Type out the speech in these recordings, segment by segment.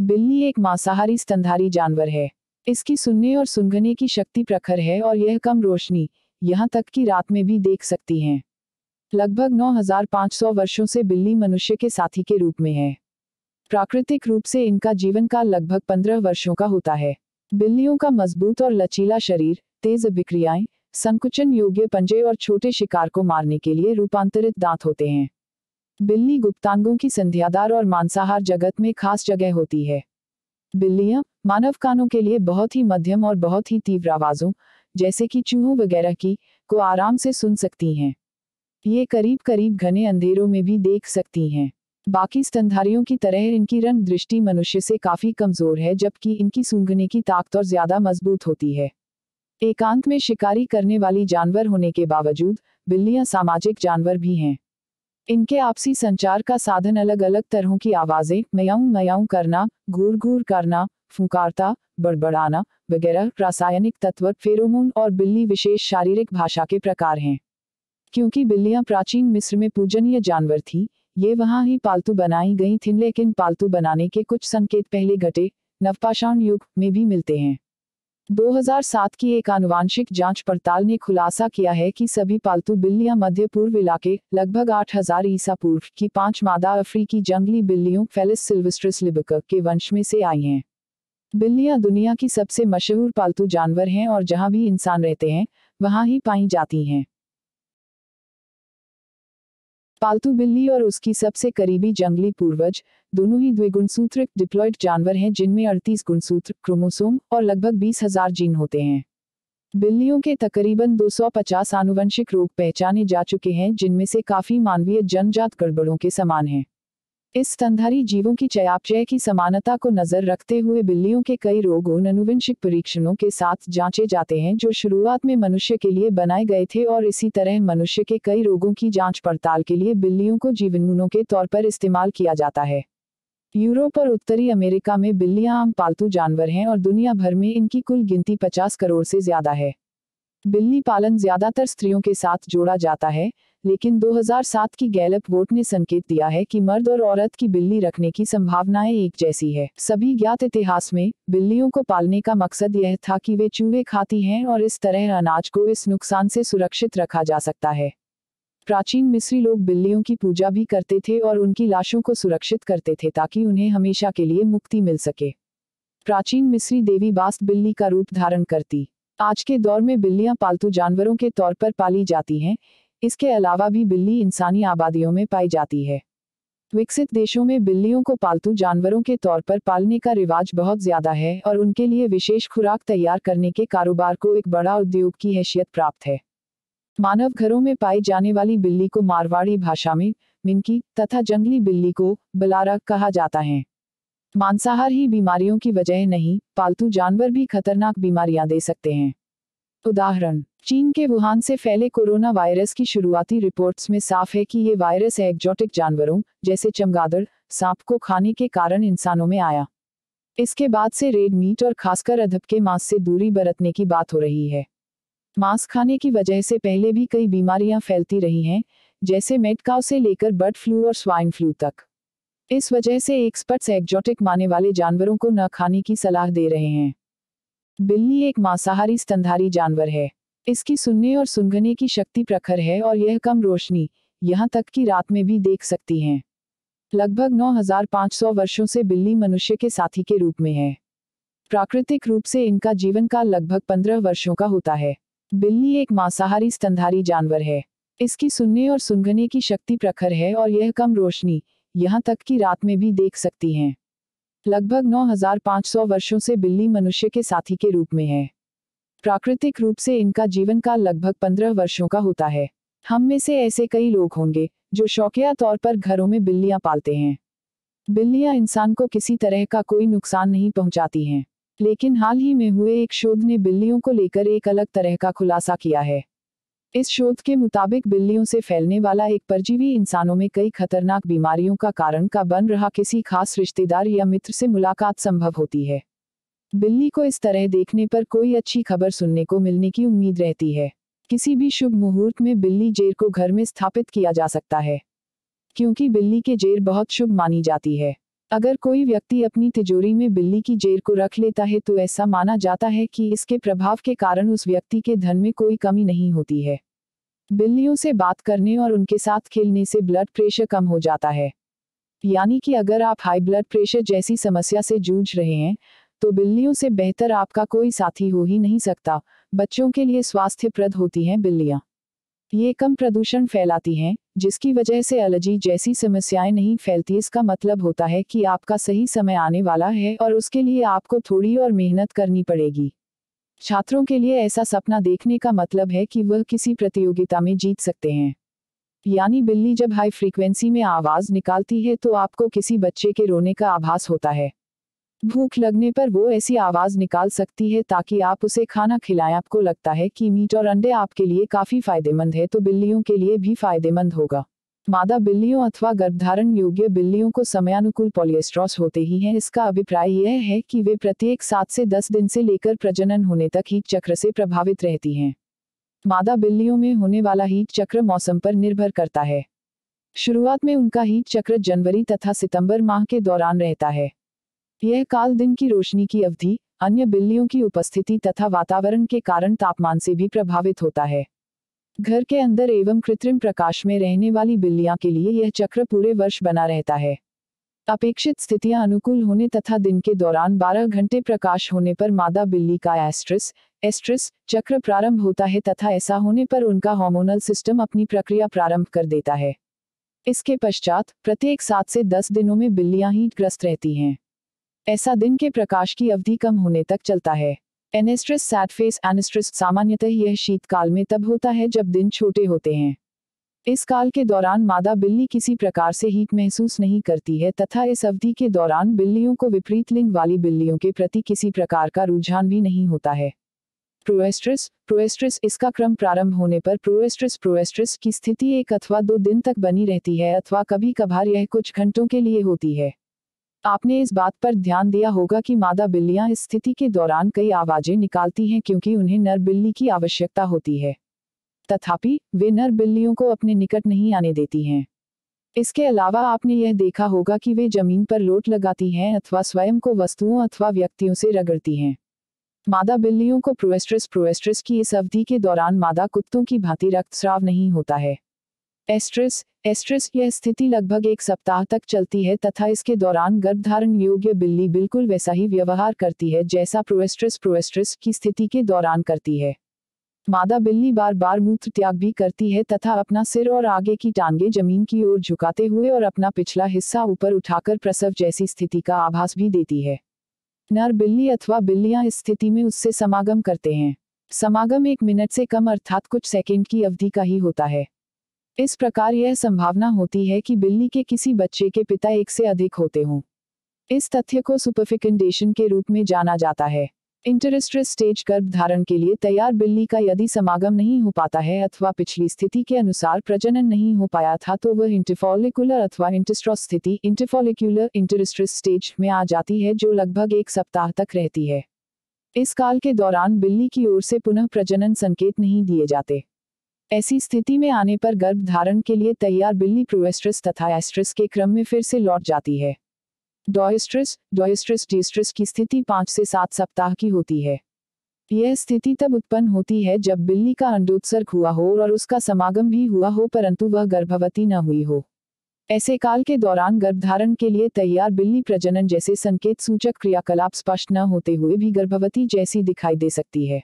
बिल्ली एक मांसाहारी स्तनधारी जानवर है इसकी सुनने और सुनघने की शक्ति प्रखर है और यह कम रोशनी यहाँ तक कि रात में भी देख सकती हैं लगभग 9,500 वर्षों से बिल्ली मनुष्य के साथी के रूप में है प्राकृतिक रूप से इनका जीवन काल लगभग 15 वर्षों का होता है बिल्लियों का मजबूत और लचीला शरीर तेज अभिक्रियाएं संकुचन योग्य पंजे और छोटे शिकार को मारने के लिए रूपांतरित दांत होते हैं बिल्ली गुप्तांगों की संध्यादार और मांसाहार जगत में खास जगह होती है बिल्लियां मानव कानों के लिए बहुत ही मध्यम और बहुत ही तीव्र आवाज़ों जैसे कि चूहों वगैरह की को आराम से सुन सकती हैं ये करीब करीब घने अंधेरों में भी देख सकती हैं बाकी स्तनधारियों की तरह इनकी रंग दृष्टि मनुष्य से काफ़ी कमज़ोर है जबकि इनकी सूंघने की ताकत और ज़्यादा मजबूत होती है एकांत में शिकारी करने वाली जानवर होने के बावजूद बिल्लियां सामाजिक जानवर भी हैं इनके आपसी संचार का साधन अलग अलग तरहों की आवाज़ें मयाऊ मयाऊ करना घूर घूर करना फुंकारता बड़बड़ाना वगैरह रासायनिक तत्व फेरोमोन और बिल्ली विशेष शारीरिक भाषा के प्रकार हैं क्योंकि बिल्लियां प्राचीन मिस्र में पूजनीय जानवर थी ये वहां ही पालतू बनाई गई थीं लेकिन पालतू बनाने के कुछ संकेत पहले घटे नवपाषाण युग में भी मिलते हैं 2007 की एक आनुवांशिक जांच पड़ताल ने खुलासा किया है कि सभी पालतू बिल्लियां मध्य पूर्व इलाके लगभग 8000 ईसा पूर्व की पांच मादा अफ्रीकी जंगली बिल्लियों फेलिस सिल्वेस्ट्रिस लिबक के वंश में से आई हैं बिल्लियां दुनिया की सबसे मशहूर पालतू जानवर हैं और जहां भी इंसान रहते हैं वहां ही पाई जाती हैं पालतू बिल्ली और उसकी सबसे करीबी जंगली पूर्वज दोनों ही द्विगुणसूत्र डिप्लॉयड जानवर हैं जिनमें अड़तीस गुणसूत्र क्रोमोसोम और लगभग बीस हजार जीन होते हैं बिल्लियों के तकरीबन 250 आनुवंशिक रोग पहचाने जा चुके हैं जिनमें से काफी मानवीय जनजात गड़बड़ों के समान हैं इस स्तनधारी जीवों की चयापचय की समानता को नजर रखते हुए बिल्लियों के कई रोगों अनुवंशिक परीक्षणों के साथ जांचे जाते हैं जो शुरुआत में मनुष्य के लिए बनाए गए थे और इसी तरह मनुष्य के कई रोगों की जांच पड़ताल के लिए बिल्लियों को जीवनमूनों के तौर पर इस्तेमाल किया जाता है यूरोप और उत्तरी अमेरिका में बिल्लियां आम पालतू जानवर हैं और दुनिया भर में इनकी कुल गिनती 50 करोड़ से ज्यादा है बिल्ली पालन ज्यादातर स्त्रियों के साथ जोड़ा जाता है लेकिन 2007 की गैलप वोट ने संकेत दिया है कि मर्द और औरत की बिल्ली रखने की संभावनाएं एक जैसी है सभी ज्ञात इतिहास में बिल्लियों को पालने का मकसद यह था कि वे चूहे खाती हैं और इस तरह अनाज को इस नुकसान से सुरक्षित रखा जा सकता है प्राचीन मिस्री लोग बिल्लियों की पूजा भी करते थे और उनकी लाशों को सुरक्षित करते थे ताकि उन्हें हमेशा के लिए मुक्ति मिल सके प्राचीन मिस्री देवी बास्त बिल्ली का रूप धारण करती आज के दौर में बिल्लियां पालतू जानवरों के तौर पर पाली जाती हैं इसके अलावा भी बिल्ली इंसानी आबादियों में पाई जाती है विकसित देशों में बिल्लियों को पालतू जानवरों के तौर पर पालने का रिवाज बहुत ज्यादा है और उनके लिए विशेष खुराक तैयार करने के कारोबार को एक बड़ा उद्योग की हैसियत प्राप्त है मानव घरों में पाई जाने वाली बिल्ली को मारवाड़ी भाषा में मिनकी तथा जंगली बिल्ली को बलारा कहा जाता है मांसाहार ही बीमारियों की वजह नहीं पालतू जानवर भी खतरनाक बीमारियां दे सकते हैं उदाहरण चीन के वुहान से फैले कोरोना वायरस की शुरुआती रिपोर्ट्स में साफ है कि ये वायरस एक्जोटिक जानवरों जैसे चमगादड़ सांप को खाने के कारण इंसानों में आया इसके बाद से रेड मीट और खासकर अधब के मांस से दूरी बरतने की बात हो रही है मांस खाने की वजह से पहले भी कई बीमारियां फैलती रही हैं जैसे मेटकाव से लेकर बर्ड फ्लू और स्वाइन फ्लू तक इस वजह से एक्सपर्ट्स एक्जोटिक माने वाले जानवरों को न खाने की सलाह दे रहे हैं बिल्ली एक मांसाहारी स्तनधारी जानवर है इसकी सुनने और सुनगने की शक्ति प्रखर है और यह कम रोशनी यहाँ तक कि रात में भी देख सकती हैं लगभग 9,500 वर्षों से बिल्ली मनुष्य के साथी के रूप में है प्राकृतिक रूप से इनका जीवन काल लगभग 15 वर्षों का होता है बिल्ली एक मांसाहारी स्तनधारी जानवर है इसकी सुनने और सुनगने की शक्ति प्रखर है और यह कम रोशनी यहाँ तक कि रात में भी देख सकती हैं लगभग 9,500 वर्षों से बिल्ली मनुष्य के साथी के रूप में है प्राकृतिक रूप से इनका जीवन काल लगभग पंद्रह वर्षों का होता है हम में से ऐसे कई लोग होंगे जो शौकिया तौर पर घरों में बिल्लियां पालते हैं बिल्लियां इंसान को किसी तरह का कोई नुकसान नहीं पहुंचाती हैं लेकिन हाल ही में हुए एक शोध ने बिल्लियों को लेकर एक अलग तरह का खुलासा किया है इस शोध के मुताबिक बिल्लियों से फैलने वाला एक परजीवी इंसानों में कई खतरनाक बीमारियों का कारण का बन रहा किसी खास रिश्तेदार या मित्र से मुलाकात संभव होती है बिल्ली को इस तरह देखने पर कोई अच्छी खबर सुनने को मिलने की उम्मीद रहती है किसी भी शुभ मुहूर्त में बिल्ली जेर को घर में स्थापित किया जा सकता है क्योंकि बिल्ली के जेर बहुत शुभ मानी जाती है अगर कोई व्यक्ति अपनी तिजोरी में बिल्ली की जेर को रख लेता है तो ऐसा माना जाता है कि इसके प्रभाव के कारण उस व्यक्ति के धन में कोई कमी नहीं होती है बिल्लियों से बात करने और उनके साथ खेलने से ब्लड प्रेशर कम हो जाता है यानी कि अगर आप हाई ब्लड प्रेशर जैसी समस्या से जूझ रहे हैं तो बिल्लियों से बेहतर आपका कोई साथी हो ही नहीं सकता बच्चों के लिए स्वास्थ्यप्रद होती हैं बिल्लियाँ ये कम प्रदूषण फैलाती हैं जिसकी वजह से एलर्जी जैसी समस्याएं नहीं फैलती इसका मतलब होता है कि आपका सही समय आने वाला है और उसके लिए आपको थोड़ी और मेहनत करनी पड़ेगी छात्रों के लिए ऐसा सपना देखने का मतलब है कि वह किसी प्रतियोगिता में जीत सकते हैं यानी बिल्ली जब हाई फ्रीक्वेंसी में आवाज़ निकालती है तो आपको किसी बच्चे के रोने का आभास होता है भूख लगने पर वो ऐसी आवाज निकाल सकती है ताकि आप उसे खाना खिलाएं आपको लगता है कि मीट और अंडे आपके लिए काफी फायदेमंद है तो बिल्लियों के लिए भी फायदेमंद होगा मादा बिल्लियों अथवा गर्भधारण योग्य बिल्लियों को समयानुकूल पॉलिएस्ट्रॉस होते ही है इसका अभिप्राय यह है कि वे प्रत्येक सात से दस दिन से लेकर प्रजनन होने तक हीट चक्र से प्रभावित रहती हैं मादा बिल्लियों में होने वाला हीट चक्र मौसम पर निर्भर करता है शुरुआत में उनका हीट चक्र जनवरी तथा सितंबर माह के दौरान रहता है यह काल दिन की रोशनी की अवधि अन्य बिल्लियों की उपस्थिति तथा वातावरण के कारण तापमान से भी प्रभावित होता है घर के अंदर एवं कृत्रिम प्रकाश में रहने वाली बिल्लियां के लिए यह चक्र पूरे वर्ष बना रहता है अपेक्षित स्थितियां अनुकूल होने तथा दिन के दौरान 12 घंटे प्रकाश होने पर मादा बिल्ली का एस्ट्रिस एस्ट्रिस चक्र प्रारंभ होता है तथा ऐसा होने पर उनका हार्मोनल सिस्टम अपनी प्रक्रिया प्रारंभ कर देता है इसके पश्चात प्रत्येक सात से दस दिनों में बिल्लियां ही ग्रस्त रहती हैं ऐसा दिन के प्रकाश की अवधि कम होने तक चलता है एनेस्ट्रिस सैटफेस एनेस्ट्रिस सामान्यतः यह शीतकाल में तब होता है जब दिन छोटे होते हैं इस काल के दौरान मादा बिल्ली किसी प्रकार से हीट महसूस नहीं करती है तथा इस अवधि के दौरान बिल्लियों को विपरीत लिंग वाली बिल्लियों के प्रति किसी प्रकार का रुझान भी नहीं होता है प्रोएस्ट्रिस प्रोएस्ट्रिस इसका क्रम प्रारंभ होने पर प्रोएस्ट्रिस प्रोएस्ट्रिस की स्थिति एक अथवा दो दिन तक बनी रहती है अथवा कभी कभार यह कुछ घंटों के लिए होती है आपने इस बात पर ध्यान दिया होगा कि मादा बिल्लियां इस स्थिति के दौरान कई आवाजें निकालती हैं क्योंकि उन्हें नर बिल्ली की आवश्यकता होती है तथापि वे नर बिल्लियों को अपने निकट नहीं आने देती हैं इसके अलावा आपने यह देखा होगा कि वे जमीन पर लोट लगाती हैं अथवा स्वयं को वस्तुओं अथवा व्यक्तियों से रगड़ती हैं मादा बिल्लियों को प्रोएस्ट्रेस प्रोएस्ट्रेस की इस अवधि के दौरान मादा कुत्तों की भांति रक्तस्राव नहीं होता है एस्ट्रेस एस्ट्रेस यह स्थिति लगभग एक सप्ताह तक चलती है तथा इसके दौरान गर्भधारण योग्य बिल्ली बिल्कुल वैसा ही व्यवहार करती है जैसा प्रोएस्ट्रेस प्रोएस्ट्रेस की स्थिति के दौरान करती है मादा बिल्ली बार बार मूत्र त्याग भी करती है तथा अपना सिर और आगे की टांगे जमीन की ओर झुकाते हुए और अपना पिछला हिस्सा ऊपर उठाकर प्रसव जैसी स्थिति का आभास भी देती है नर बिल्ली अथवा बिल्लियां इस स्थिति में उससे समागम करते हैं समागम एक मिनट से कम अर्थात कुछ सेकेंड की अवधि का ही होता है इस प्रकार यह संभावना होती है कि बिल्ली के किसी बच्चे के पिता एक से अधिक होते हों इस तथ्य को सुपरफिकेंडेशन के रूप में जाना जाता है इंटरेस्ट्रेस स्टेज गर्भ धारण के लिए तैयार बिल्ली का यदि समागम नहीं हो पाता है अथवा पिछली स्थिति के अनुसार प्रजनन नहीं हो पाया था तो वह इंटरफॉलिकुलर अथवा इंटेस्ट्रॉस स्थिति इंटरफॉलिकुलर इंटरेस्ट्रेस स्टेज में आ जाती है जो लगभग एक सप्ताह तक रहती है इस काल के दौरान बिल्ली की ओर से पुनः प्रजनन संकेत नहीं दिए जाते ऐसी स्थिति में आने पर गर्भ धारण के लिए तैयार बिल्ली प्रोएस्ट्रस तथा एस्ट्रस के क्रम में फिर से लौट जाती है डोएस्ट्रस डोएस्ट्रस डिस्ट्रस की स्थिति पाँच से सात सप्ताह की होती है यह स्थिति तब उत्पन्न होती है जब बिल्ली का अंडोत्सर्ग हुआ हो और उसका समागम भी हुआ हो परंतु वह गर्भवती न हुई हो ऐसे काल के दौरान गर्भधारण के लिए तैयार बिल्ली प्रजनन जैसे संकेत सूचक क्रियाकलाप स्पष्ट न होते हुए भी गर्भवती जैसी दिखाई दे सकती है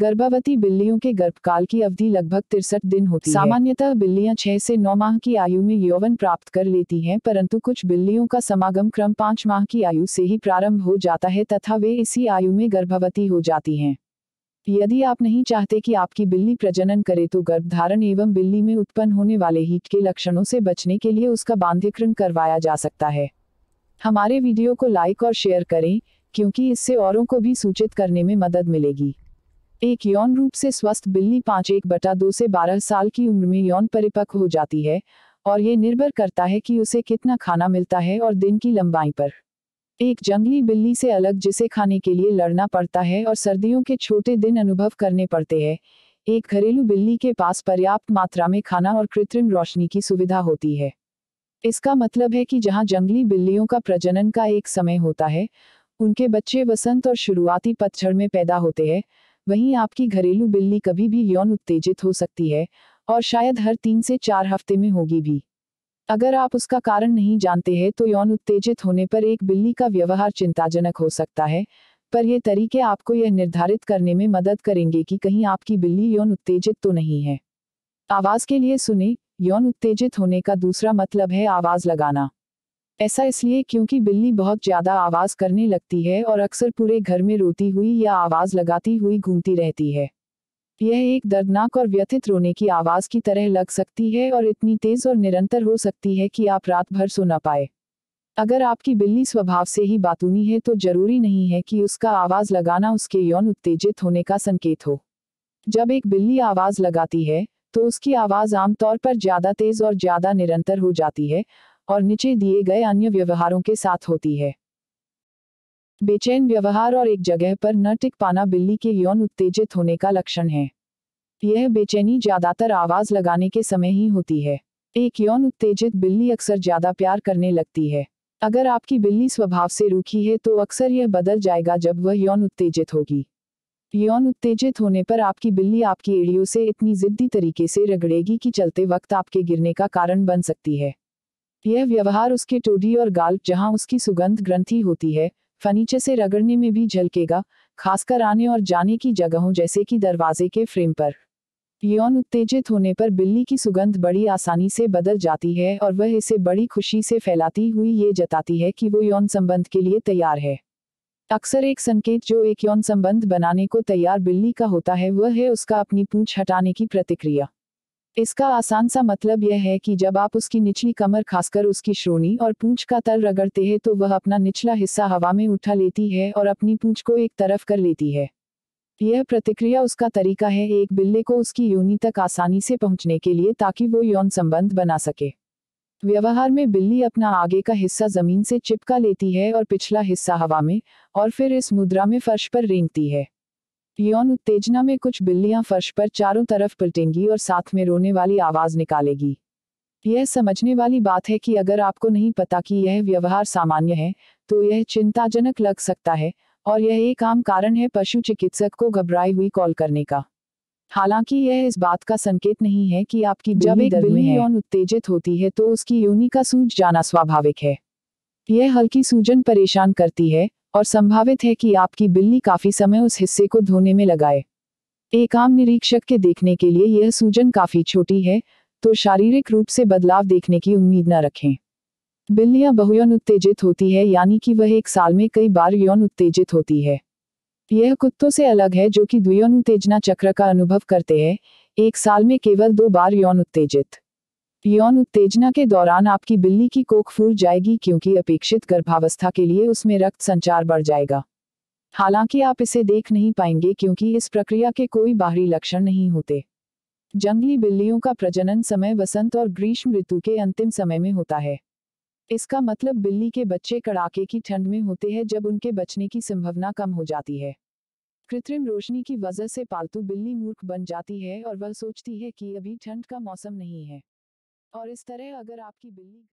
गर्भवती बिल्लियों के गर्भकाल की अवधि लगभग तिरसठ दिन होती है सामान्यतः बिल्लियां छह से नौ माह की आयु में यौवन प्राप्त कर लेती हैं परंतु कुछ बिल्लियों का समागम क्रम पांच माह की आयु से ही प्रारंभ हो जाता है तथा वे इसी आयु में गर्भवती हो जाती हैं यदि आप नहीं चाहते कि आपकी बिल्ली प्रजनन करे तो गर्भधारण एवं बिल्ली में उत्पन्न होने वाले हीट के लक्षणों से बचने के लिए उसका बांध्यकरण करवाया जा सकता है हमारे वीडियो को लाइक और शेयर करें क्योंकि इससे औरों को भी सूचित करने में मदद मिलेगी एक यौन रूप से स्वस्थ बिल्ली पाँच एक बटा दो से बारह साल की उम्र में यौन परिपक्व हो जाती है और ये निर्भर करता है कि उसे कितना खाना मिलता है और दिन की लंबाई पर एक जंगली बिल्ली से अलग जिसे खाने के लिए लड़ना पड़ता है और सर्दियों के छोटे दिन अनुभव करने पड़ते हैं एक घरेलू बिल्ली के पास पर्याप्त मात्रा में खाना और कृत्रिम रोशनी की सुविधा होती है इसका मतलब है कि जहां जंगली बिल्लियों का प्रजनन का एक समय होता है उनके बच्चे वसंत और शुरुआती पतझड़ में पैदा होते हैं वहीं आपकी घरेलू बिल्ली कभी भी यौन उत्तेजित हो सकती है और शायद हर तीन से चार हफ्ते में होगी भी अगर आप उसका कारण नहीं जानते हैं तो यौन उत्तेजित होने पर एक बिल्ली का व्यवहार चिंताजनक हो सकता है पर ये तरीके आपको यह निर्धारित करने में मदद करेंगे कि कहीं आपकी बिल्ली यौन उत्तेजित तो नहीं है आवाज के लिए सुने यौन उत्तेजित होने का दूसरा मतलब है आवाज लगाना ऐसा इसलिए क्योंकि बिल्ली बहुत ज्यादा आवाज करने लगती है और अक्सर पूरे घर में रोती हुई या आवाज लगाती हुई घूमती रहती है यह एक दर्दनाक और व्यथित रोने की आवाज की तरह लग सकती है और इतनी तेज और निरंतर हो सकती है कि आप रात भर सो न पाए अगर आपकी बिल्ली स्वभाव से ही बातूनी है तो जरूरी नहीं है कि उसका आवाज लगाना उसके यौन उत्तेजित होने का संकेत हो जब एक बिल्ली आवाज लगाती है तो उसकी आवाज आमतौर पर ज्यादा तेज और ज्यादा निरंतर हो जाती है और नीचे दिए गए अन्य व्यवहारों के साथ होती है बेचैन व्यवहार और एक जगह पर न टिक पाना बिल्ली के यौन उत्तेजित होने का लक्षण है यह बेचैनी ज्यादातर आवाज लगाने के समय ही होती है एक यौन उत्तेजित बिल्ली अक्सर ज्यादा प्यार करने लगती है अगर आपकी बिल्ली स्वभाव से रूखी है तो अक्सर यह बदल जाएगा जब वह यौन उत्तेजित होगी यौन उत्तेजित होने पर आपकी बिल्ली आपकी एड़ियों से इतनी जिद्दी तरीके से रगड़ेगी कि चलते वक्त आपके गिरने का कारण बन सकती है यह व्यवहार उसके टोडी और गाल जहां उसकी सुगंध ग्रंथि होती है फर्नीचर से रगड़ने में भी झलकेगा खासकर आने और जाने की जगहों जैसे कि दरवाजे के फ्रेम पर यौन उत्तेजित होने पर बिल्ली की सुगंध बड़ी आसानी से बदल जाती है और वह इसे बड़ी खुशी से फैलाती हुई ये जताती है कि वो यौन संबंध के लिए तैयार है अक्सर एक संकेत जो एक यौन संबंध बनाने को तैयार बिल्ली का होता है वह है उसका अपनी पूंछ हटाने की प्रतिक्रिया इसका आसान सा मतलब यह है कि जब आप उसकी निचली कमर खासकर उसकी श्रोणी और पूंछ का तल रगड़ते हैं तो वह अपना निचला हिस्सा हवा में उठा लेती है और अपनी पूंछ को एक तरफ कर लेती है यह प्रतिक्रिया उसका तरीका है एक बिल्ले को उसकी योनि तक आसानी से पहुंचने के लिए ताकि वो यौन संबंध बना सके व्यवहार में बिल्ली अपना आगे का हिस्सा जमीन से चिपका लेती है और पिछला हिस्सा हवा में और फिर इस मुद्रा में फर्श पर रेंगती है यौन उत्तेजना में कुछ बिल्लियां फर्श पर चारों तरफ पलटेंगी और साथ में रोने वाली आवाज निकालेगी यह समझने वाली बात है कि अगर आपको नहीं पता कि यह व्यवहार सामान्य है तो यह चिंताजनक लग सकता है और यह एक आम कारण है पशु चिकित्सक को घबराई हुई कॉल करने का हालांकि यह इस बात का संकेत नहीं है कि आपकी जब एक बिल्ली यौन उत्तेजित होती है तो उसकी योनि का सूझ जाना स्वाभाविक है यह हल्की सूजन परेशान करती है और संभावित है कि आपकी बिल्ली काफी समय उस हिस्से को धोने में लगाए एक आम निरीक्षक के देखने के लिए यह सूजन काफी छोटी है तो शारीरिक रूप से बदलाव देखने की उम्मीद न रखें बिल्लियां बहुयौन उत्तेजित होती है यानी कि वह एक साल में कई बार यौन उत्तेजित होती है यह कुत्तों से अलग है जो कि द्वियौन उत्तेजना चक्र का अनुभव करते हैं एक साल में केवल दो बार यौन उत्तेजित यौन उत्तेजना के दौरान आपकी बिल्ली की कोख फूल जाएगी क्योंकि अपेक्षित गर्भावस्था के लिए उसमें रक्त संचार बढ़ जाएगा हालांकि आप इसे देख नहीं पाएंगे क्योंकि इस प्रक्रिया के कोई बाहरी लक्षण नहीं होते जंगली बिल्लियों का प्रजनन समय वसंत और ग्रीष्म ऋतु के अंतिम समय में होता है इसका मतलब बिल्ली के बच्चे कड़ाके की ठंड में होते हैं जब उनके बचने की संभावना कम हो जाती है कृत्रिम रोशनी की वजह से पालतू बिल्ली मूर्ख बन जाती है और वह सोचती है कि अभी ठंड का मौसम नहीं है और इस तरह अगर आपकी बिल्ली